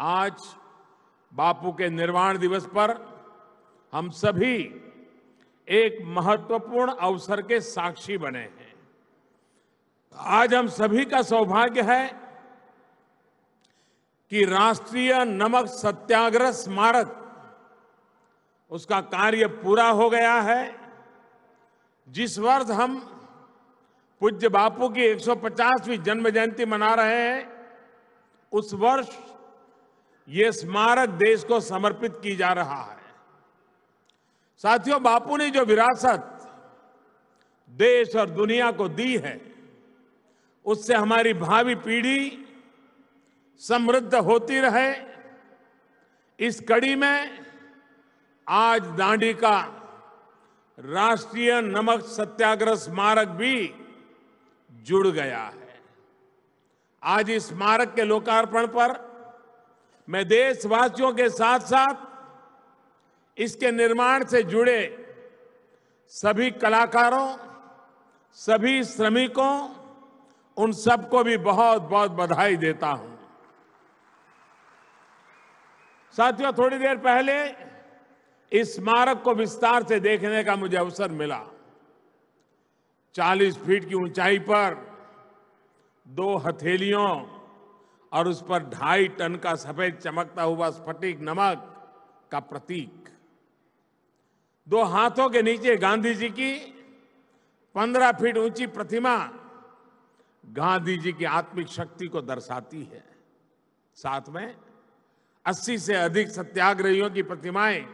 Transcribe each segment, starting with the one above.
आज बापू के निर्वाण दिवस पर हम सभी एक महत्वपूर्ण अवसर के साक्षी बने हैं आज हम सभी का सौभाग्य है कि राष्ट्रीय नमक सत्याग्रह स्मारक उसका कार्य पूरा हो गया है जिस वर्ष हम पूज्य बापू की 150वीं जन्म जयंती मना रहे हैं उस वर्ष ये स्मारक देश को समर्पित की जा रहा है साथियों बापू ने जो विरासत देश और दुनिया को दी है उससे हमारी भावी पीढ़ी समृद्ध होती रहे इस कड़ी में आज दांडी का राष्ट्रीय नमक सत्याग्रह स्मारक भी जुड़ गया है आज इस स्मारक के लोकार्पण पर मैं देशवासियों के साथ साथ इसके निर्माण से जुड़े सभी कलाकारों सभी श्रमिकों उन सबको भी बहुत बहुत बधाई देता हूं साथियों थोड़ी देर पहले इस स्मारक को विस्तार से देखने का मुझे अवसर मिला 40 फीट की ऊंचाई पर दो हथेलियों और उस पर ढाई टन का सफेद चमकता हुआ स्फटिक नमक का प्रतीक दो हाथों के नीचे गांधी जी की पंद्रह फीट ऊंची प्रतिमा गांधी जी की आत्मिक शक्ति को दर्शाती है साथ में 80 से अधिक सत्याग्रहियों की प्रतिमाएं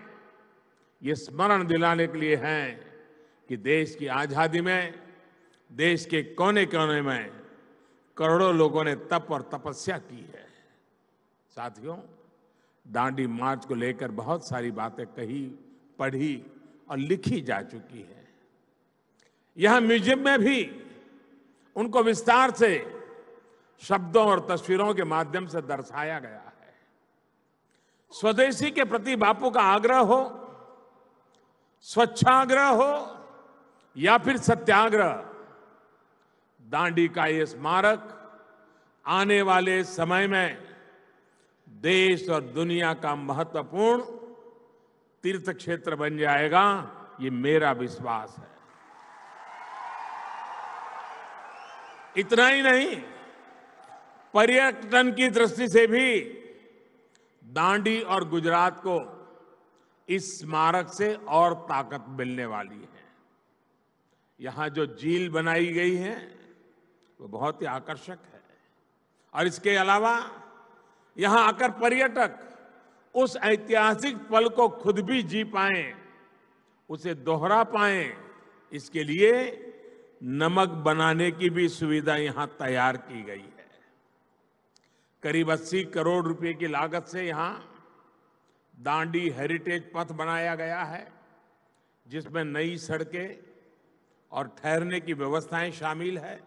ये स्मरण दिलाने के लिए हैं कि देश की आजादी में देश के कोने कोने में करोड़ों लोगों ने तप और तपस्या की है साथियों दांडी मार्च को लेकर बहुत सारी बातें कही पढ़ी और लिखी जा चुकी है यह म्यूजियम में भी उनको विस्तार से शब्दों और तस्वीरों के माध्यम से दर्शाया गया है स्वदेशी के प्रति बापू का आग्रह हो स्वच्छाग्रह हो या फिर सत्याग्रह दांडी का ये स्मारक आने वाले समय में देश और दुनिया का महत्वपूर्ण तीर्थ क्षेत्र बन जाएगा ये मेरा विश्वास है इतना ही नहीं पर्यटन की दृष्टि से भी दांडी और गुजरात को इस स्मारक से और ताकत मिलने वाली है यहां जो झील बनाई गई है वो बहुत ही आकर्षक है और इसके अलावा यहां आकर पर्यटक उस ऐतिहासिक पल को खुद भी जी पाए उसे दोहरा पाए इसके लिए नमक बनाने की भी सुविधा यहां तैयार की गई है करीब 80 करोड़ रुपए की लागत से यहां दांडी हेरिटेज पथ बनाया गया है जिसमें नई सड़कें और ठहरने की व्यवस्थाएं शामिल है